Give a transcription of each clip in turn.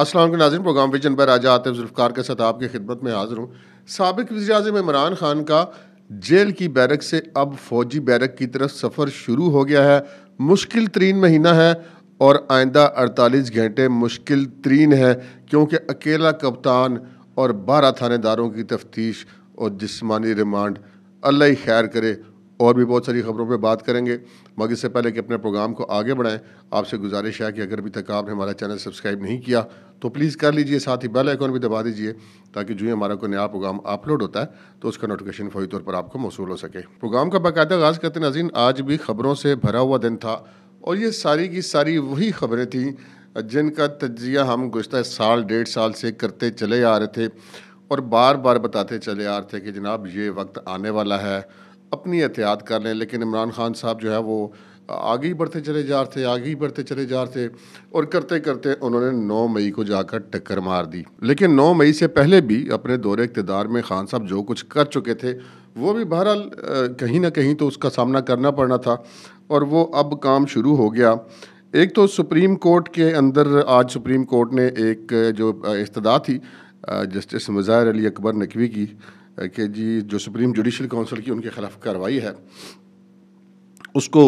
असलम नाजिन programme vision पर राजा आतिफ जुल्फ़ार के साथ आपकी खिदमत में हाजिर हूँ सबक वजी अजम इमरान खान का जेल की बैरक से अब फौजी बैरक की तरफ सफ़र शुरू हो गया है मुश्किल तरीन महीना है और आइंदा अड़तालीस घंटे मुश्किल तरीन है क्योंकि अकेला कप्तान और बारह थानेदारों की तफ्तीश और जिसमानी रिमांड अल्लाह खैर करे और भी बहुत सारी ख़बरों पर बात करेंगे मगर इससे पहले कि अपने प्रोग्राम को आगे बढ़ाएँ आपसे गुजारिश है कि अगर अभी तक आपने हमारा चैनल सब्सक्राइब नहीं किया तो प्लीज़ कर लीजिए साथ ही बेल आइकॉन भी दबा दीजिए ताकि जो ही हमारा कोई नया प्रोग्राम अपलोड होता है तो उसका नोटिफिकेशन फौरी तौर पर आपको मौसू हो सके प्रोग्राम का बाकायदा आगाज़ करते नाजीन आज भी ख़बरों से भरा हुआ दिन था और ये सारी की सारी वही ख़बरें थी जिनका तजिया हम गुजत साल डेढ़ साल से करते चले आ रहे थे और बार बार बताते चले आ रहे थे कि जनाब ये वक्त आने वाला है अपनी एहतियात कर लें लेकिन इमरान खान साहब जो है वो आगे ही बढ़ते चले जा रहे थे आगे ही बढ़ते चले जा रहे थे और करते करते उन्होंने 9 मई को जाकर टक्कर मार दी लेकिन 9 मई से पहले भी अपने दौरे इकतदार में खान साहब जो कुछ कर चुके थे वो भी बहरहाल कहीं ना कहीं तो उसका सामना करना पड़ना था और वो अब काम शुरू हो गया एक तो सुप्रीम कोर्ट के अंदर आज सुप्रीम कोर्ट ने एक जो इस्तः थी जस्टिस मज़ाहिर अली अकबर नकवी की कि जी जो सुप्रीम जुडिशल काउंसिल की उनके खिलाफ कार्रवाई है उसको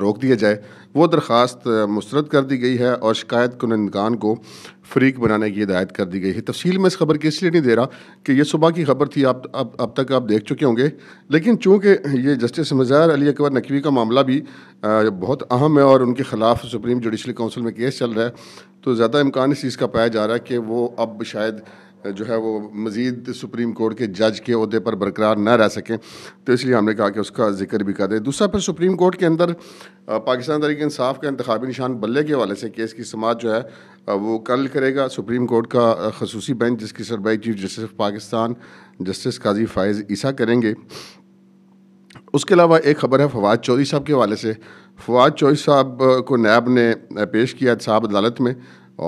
रोक दिया जाए वो दरख्वास्त मुस्रद कर दी गई है और शिकायत कुनंदगान को फ्रीक बनाने की हिदायत कर दी गई है तफसील में इस खबर की इसलिए नहीं दे रहा कि यह सुबह की खबर थी आप अब अब तक आप देख चुके होंगे लेकिन चूँकि ये जस्टिस मज़ार अली अकबर नकवी का मामला भी बहुत अहम है और उनके ख़िलाफ़ सुप्रीम जुडिशल काउंसिल में केस चल रहा है तो ज़्यादा इम्कान इस चीज़ का पाया जा रहा है कि वो अब शायद जो है वो मज़ीद सुप्रीम कोर्ट के जज के अहदे पर बरकरार न रह सकें तो इसलिए हमने कहा कि उसका जिक्र भी कर दें दूसरा फिर सुप्रीम कोर्ट के अंदर पाकिस्तान तरीक इंसाफ का इंतबी निशान बल्ले के हवाले से केस की समाज जो है वो कल करेगा सुप्रीम कोर्ट का खसूस बेंच जिसकी सरबाई chief justice of Pakistan justice Qazi Faez Isa करेंगे उसके अलावा एक खबर है फवाद चौधरी साहब के हवाले से फवाद चौधरी साहब को नैब ने पेश किया साहब अदालत में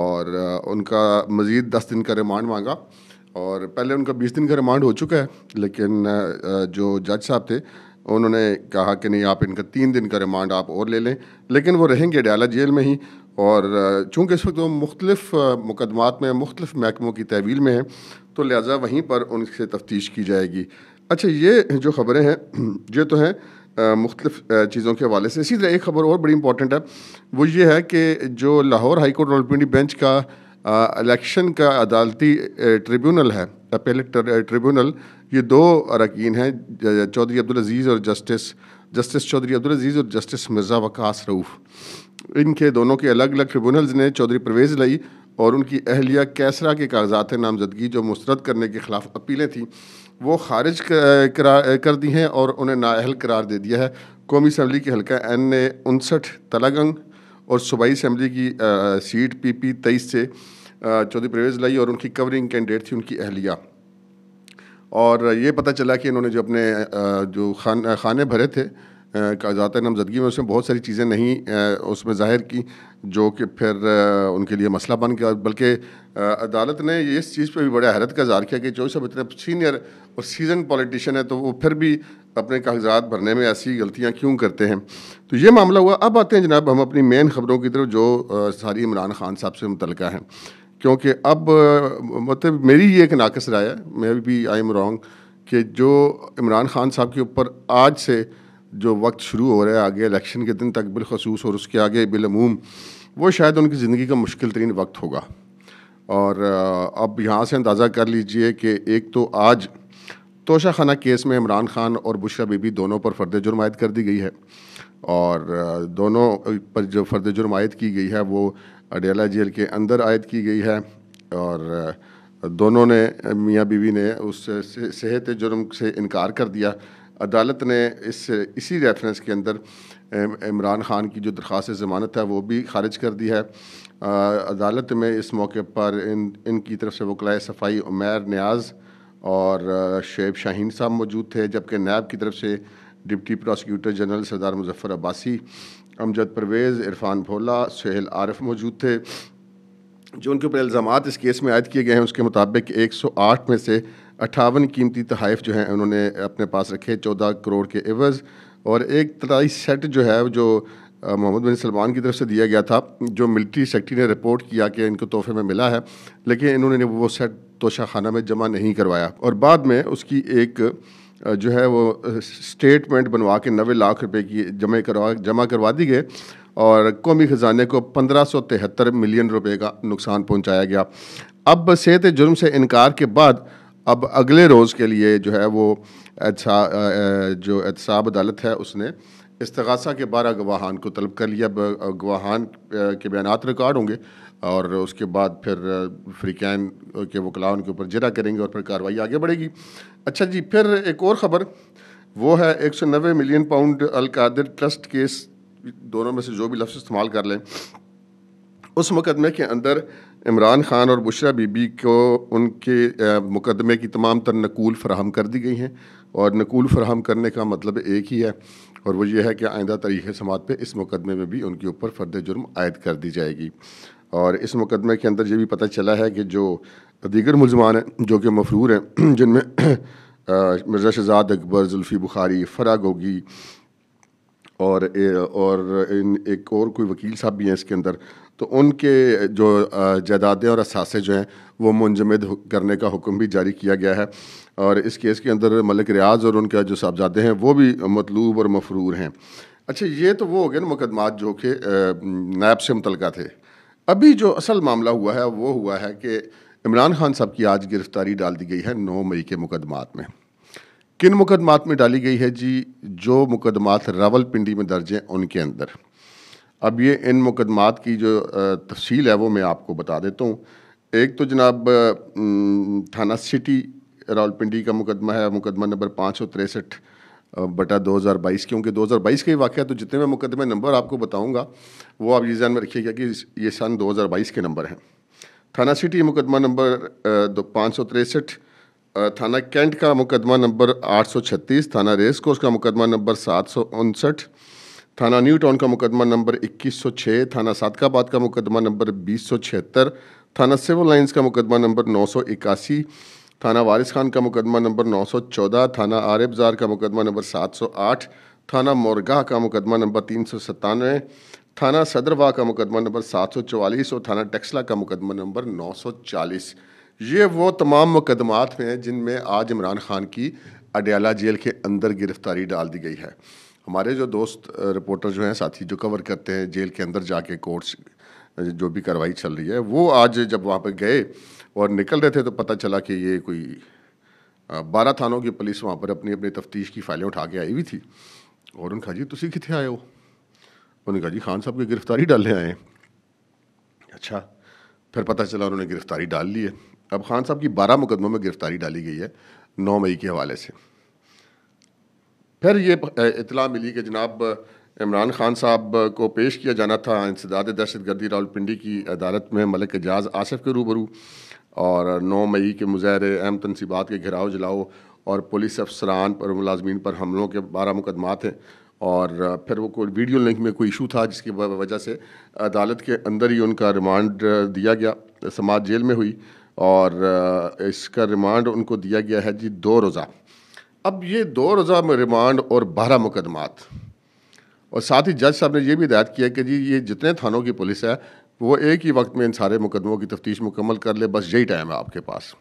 और उनका मज़ीद दस दिन का रिमांड मांगा और पहले उनका बीस दिन का रिमांड हो चुका है लेकिन जो जज साहब थे उन्होंने कहा कि नहीं आप इनका तीन दिन का रिमांड आप और ले लें लेकिन वो रहेंगे डाला जेल में ही और चूँकि इस वक्त वो मुख्तलिफ मुकदमात में मुख्तलिफ महकमों की तहवील में हैं तो लिहाजा वहीं पर उनसे तफ्तीश की जाएगी अच्छा ये जो ख़बरें हैं ये तो हैं मुख्तफ चीज़ों के हवाले से इसी तरह एक खबर और बड़ी इंपॉर्टेंट है वो ये है कि जो लाहौर हाई कोर्ट बेंच का इलेक्शन का अदालती ट्रिब्यूनल है पहले ट्रिब्यूनल ये दो अरकान हैं चौधरी अब्दुल अजीज़ और जस्टिस जस्टिस चौधरी अब्दुल अजीज़ और जस्टिस मिर्ज़ा वकास रऊफ़ इनके दोनों के अलग अलग ट्रिब्यूनल्स ने चौधरी परवेज़ लई और उनकी अहलिया कैसरा के कागजात नामजदगी जो मुस्रद करने के खिलाफ अपीलें थीं वो खारिज कर, दी हैं और उन्हें नाअहल करार दे दिया है कौमी असम्बली के हल्का एन ने उनसठ तलागंग और सूबाई असम्बली की आ, सीट पी पी तेईस से चौधरी परवेज़ लाई और उनकी कवरिंग कैंडिडेट थी उनकी अहलिया और ये पता चला कि इन्होंने जो अपने आ, जो खान खाने भरे थे ज़ात नामजदगी में उसमें बहुत सारी चीज़ें नहीं उसमें ज़ाहिर की जो कि फिर उनके लिए मसला बन गया बल्कि अदालत ने इस चीज़ पर भी बड़ा हैरत का इजहार किया कि जो सब इतने सीनियर और सीजन पॉलिटिशियन है तो वो फिर भी अपने कागजात भरने में ऐसी गलतियाँ क्यों करते हैं तो ये मामला हुआ अब आते हैं जनाब हम अपनी मेन खबरों की तरफ जो सारी इमरान खान साहब से मुतल है क्योंकि अब मतलब मेरी ये एक नाकस राय है may be I am wrong कि जो इमरान खान साहब के ऊपर आज से जो वक्त शुरू हो रहा है आगे इलेक्शन के दिन तक बिलखसूस और उसके आगे बिलमूम वो शायद उनकी ज़िंदगी का मुश्किल तरीन वक्त होगा और अब यहाँ से अंदाज़ा कर लीजिए कि एक तो आज तोशा खाना केस में इमरान खान और बुशा बीबी दोनों पर फर्द जुर्म आयद कर दी गई है और दोनों पर जो फर्द जुर्म आयद की गई है वो अडेला जेल के अंदर आयद की गई है और दोनों ने मियाँ बीवी ने उस सेहत जुर्म से इनकार कर दिया अदालत ने इस इसी रेफरेंस के अंदर इमरान खान की जो दरख्वास्त ज़मानत है वो भी खारिज कर दी है अदालत में इस मौके पर इन इनकी तरफ से वकलाए सफाई उमैर न्याज और शेब शाहीन साहब मौजूद थे जबकि नैब की तरफ से deputy prosecutor general Sardar Muzaffar Abbasi Amjad Parvez Irfan Bhola Sohail Arif मौजूद थे जो उनके ऊपर इल्ज़ाम इस केस में आयद किए गए हैं उसके मुताबिक एक सौ आठ में से अट्ठावन कीमती तहफ़ जो हैं उन्होंने अपने पास रखे चौदह करोड़ के एवज़ और एक तलाई सेट जो है जो मोहम्मद बिन सलमान की तरफ से दिया गया था जो मिलिट्री सेक्रेटरी ने रिपोर्ट किया कि इनको तोहफे में मिला है लेकिन इन्होंने वो सेट तोशा खाना में जमा नहीं करवाया और बाद में उसकी एक जो है वो स्टेटमेंट बनवा के नबे लाख रुपए की जमा करवा जमा करवा दी गए और कौमी ख़जाने को पंद्रह सौ तिहत्तर मिलियन रुपए का नुकसान पहुंचाया गया अब सेहत जुर्म से इनकार के बाद अब अगले रोज़ के लिए जो है वो जो एहतसाब अदालत है उसने इसतगासा के बारह गवाहान को तलब कर लिया गवाहान के बयान रिकॉर्ड होंगे और उसके बाद फिर फ्रीकैन के वकला उनके ऊपर जरा करेंगे और फिर कार्रवाई आगे बढ़ेगी अच्छा जी फिर एक और ख़बर वो है एक सौ नबे million pound Al Qadir trust case दोनों में से जो भी लफ्ज़ इस्तेमाल कर लें उस मुकदमे के अंदर इमरान खान और बुशरा बीबी को उनके मुकदमे की तमाम तर नकूल फराहम कर दी गई हैं और नकूल फराहम करने का मतलब एक ही है और वो ये है कि आइंदा तरीक़ समात पे इस मुकदमे में भी उनके ऊपर फ़र्द जुर्म आयद कर दी जाएगी और इस मुकदमे के अंदर ये भी पता चला है कि जो दीगर मुलजमान हैं जो कि मफरूर हैं जिनमें मिर्ज़ा शहजाद अकबर जुल्फ़ी बुखारी फ़रा गोगी और और इन एक और कोई वकील साहब भी हैं इसके अंदर तो उनके जो जायदादें और असासे जो हैं वो मुंजमद करने का हुक्म भी जारी किया गया है और इस केस के अंदर मलिक रियाज और उनके जो साहबजादे हैं वो भी मतलूब और मफरूर हैं अच्छा ये तो वो हो गए ना मुकदमात जो कि नायब से मुतलका थे अभी जो असल मामला हुआ है वो हुआ है कि इमरान खान साहब की आज गिरफ़्तारी डाल दी गई है नौ मई के मुकदमात में किन मुकदमात में डाली गई है जी जो मुकदमात रावलपिंडी में दर्ज हैं उनके अंदर अब ये इन मुकदमात की जो तफसील है वो मैं आपको बता देता हूँ एक तो जनाब थाना सिटी रावलपिंडी का मुकदमा है मुकदमा नंबर पाँच सौ तिरसठ बटा दो हज़ार बाईस क्योंकि दो हज़ार बाईस का ही वाक़ तो जितने मैं मुकदमे नंबर आपको बताऊँगा वो आप ये जान में रखिएगा कि ये सन दो हज़ार बाईस के नंबर हैं थाना सिटी मुकदमा नंबर पाँच सौ तिरसठ थाना कैंट का मुकदमा नंबर 836 थाना रेस कोर्स का मुकदमा नंबर सात थाना न्यू टाउन का मुकदमा नंबर 2106 थाना सादकाबाद का मुकदमा नंबर बीस थाना सिविल लाइन्स का मुकदमा नंबर नौ थाना वारिस खान का मुकदमा नंबर 914 थाना आरिफ का मुकदमा नंबर 708 थाना मोरगाह का मुकदमा नंबर तीन थाना सदरवा का मुकदमा नंबर सात और थाना टेक्सला का मुकदमा नंबर नौ ये वो तमाम मुकदमात हैं जिनमें आज इमरान खान की अडयाला जेल के अंदर गिरफ्तारी डाल दी गई है हमारे जो दोस्त रिपोर्टर जो हैं साथी जो कवर करते हैं जेल के अंदर जाके कोर्ट्स जो भी कार्रवाई चल रही है वो आज जब वहाँ पर गए और निकल रहे थे तो पता चला कि ये कोई बारह थानों की पुलिस वहाँ पर अपनी अपनी तफ्तीश की फाइलें उठा के आई हुई थी और उन जी तुम कितने आए हो उन्होंने कहा जी खान साहब की गिरफ्तारी डालने आए हैं अच्छा फिर पता चला उन्होंने गिरफ्तारी डाल ली है अब खान साहब की बारह मुकदमों में गिरफ्तारी डाली गई है नौ मई के हवाले से फिर ये इतला मिली कि जनाब इमरान खान साहब को पेश किया जाना था इंसदाद दहशत गर्दी रावलपिंडी की अदालत में मलिक एजाज आसफ़ के रूबरू और नौ मई के मुजहर अहम तनसीबात के घिराव जलाओ और पुलिस अफसरान पर मुलाजमीन पर हमलों के बारह मुकदमात हैं और फिर वो कोई वीडियो लिंक में कोई इशू था जिसकी वजह से अदालत के अंदर ही उनका रिमांड दिया गया समाज जेल में हुई और इसका रिमांड उनको दिया गया है जी दो रोज़ा अब ये दो रोज़ा में रिमांड और बारह मुकदमात और साथ ही जज साहब ने यह भी हिदायत किया कि जी ये जितने थानों की पुलिस है वो एक ही वक्त में इन सारे मुकदमों की तफ्तीश मुकम्मल कर ले बस यही टाइम है आपके पास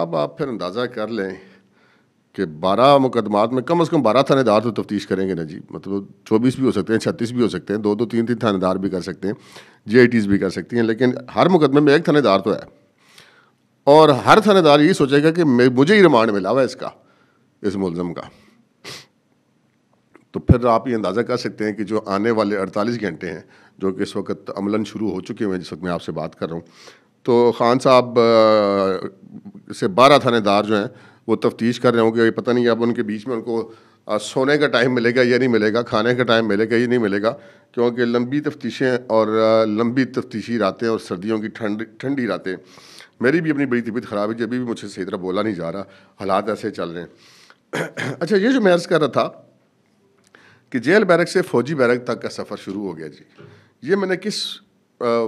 अब आप फिर अंदाज़ा कर लें कि बारह मुकदमात में कम अज़ कम बारह थानेदार तो तफ्तीश करेंगे ना जी मतलब चौबीस भी हो सकते हैं छत्तीस भी हो सकते हैं दो दो तीन तीन थानेदार भी कर सकते हैं जे भी कर सकती हैं लेकिन हर मुकदमे में एक थानेदार तो है और हर थानेदार यही सोचेगा कि मुझे ही रिमांड मिला हुआ इसका इस मुलजम का तो फिर आप ये अंदाज़ा कर सकते हैं कि जो आने वाले 48 घंटे हैं जो कि इस वक्त अमलन शुरू हो चुके हैं जिस वक्त मैं आपसे बात कर रहा हूँ तो खान साहब से 12 थानेदार जो हैं वो तफ्तीश कर रहे होंगे पता नहीं अब उनके बीच में उनको सोने का टाइम मिलेगा या नहीं मिलेगा खाने का टाइम मिलेगा या नहीं मिलेगा क्योंकि लंबी तफ्तीशें और लंबी तफ्तीशी रातें और सर्दियों की ठंड ठंडी रातें मेरी भी अपनी बड़ी तबीयत ख़राब है अभी भी मुझे सही तरह बोला नहीं जा रहा हालात ऐसे चल रहे हैं अच्छा ये जो मैं अर्ज़ कर रहा था कि जेल बैरक से फौजी बैरक तक का सफ़र शुरू हो गया जी ये मैंने किस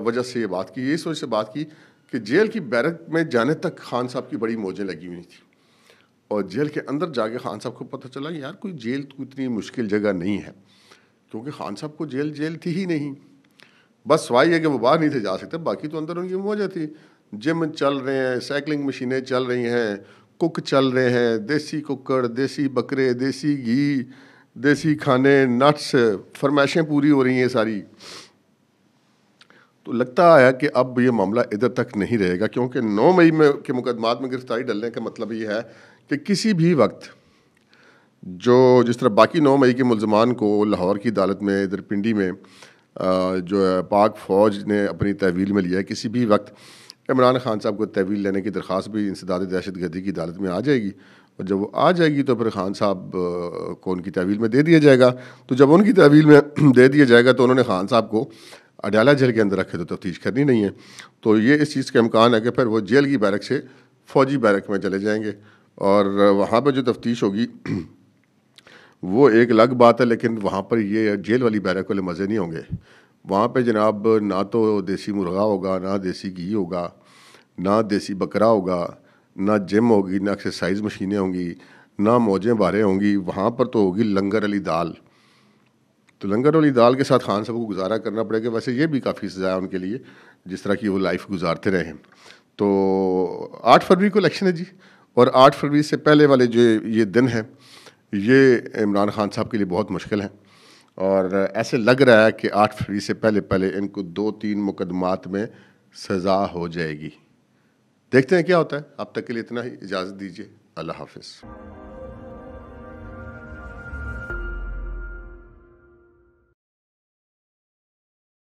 वजह से ये बात की ये इस वजह से बात की कि जेल की बैरक में जाने तक खान साहब की बड़ी मौजें लगी हुई थी और जेल के अंदर जाके खान साहब को पता चला यार कोई जेल तो इतनी मुश्किल जगह नहीं है क्योंकि खान साहब को जेल जेल थी ही नहीं बस सवाई है कि वो बाहर नहीं थे जा सकते बाकी तो अंदर उनकी मौजें थी जिम चल रहे हैं साइकिलिंग मशीनें चल रही हैं कुक चल रहे हैं देसी कुकर देसी बकरे देसी घी देसी खाने नट्स फरमाइशें पूरी हो रही हैं सारी तो लगता आया कि अब ये मामला इधर तक नहीं रहेगा क्योंकि 9 मई में के मुकदमात में गिरफ्तारी डलने का मतलब ये है कि किसी भी वक्त जो जिस तरह बाकी 9 मई के मुलजमान को लाहौर की अदालत में इधर पिंडी में जो है पाक फ़ौज ने अपनी तहवील में लिया है किसी भी वक्त इमरान खान साहब को तहवील लेने की दरख्वास्त भी इंसदाद दहशत गर्दी की अदालत में आ जाएगी और जब वो आ जाएगी तो फिर खान साहब को उनकी तहवील में दे दिया जाएगा तो जब उनकी तहवील में दे दिया जाएगा तो उन्होंने खान साहब को अडाला जेल के अंदर रखे तो तफ्तीश करनी नहीं है तो ये इस चीज़ का इम्कान है कि फिर वो जेल की बैरक से फौजी बैरक में चले जाएंगे और वहाँ पर जो तफ्तीश होगी वो एक अलग बात है लेकिन वहाँ पर ये जेल वाली बैरक वाले मज़े नहीं होंगे वहाँ पे जनाब ना तो देसी मुर्गा होगा ना देसी घी होगा ना देसी बकरा होगा ना जिम होगी ना एक्सरसाइज मशीनें होंगी ना मौजें बारे होंगी वहाँ पर तो होगी लंगर वाली दाल तो लंगर वाली दाल के साथ खान साहब को गुजारा करना पड़ेगा वैसे ये भी काफ़ी सज़ा है उनके लिए जिस तरह की वो लाइफ गुजारते रहे तो आठ फरवरी को इलेक्शन है जी और आठ फरवरी से पहले वाले जो ये दिन है ये इमरान खान साहब के लिए बहुत मुश्किल है और ऐसे लग रहा है कि आठ फरवरी से पहले पहले इनको दो तीन मुकदमात में सज़ा हो जाएगी देखते हैं क्या होता है अब तक के लिए इतना ही इजाज़त दीजिए अल्लाह हाफिज़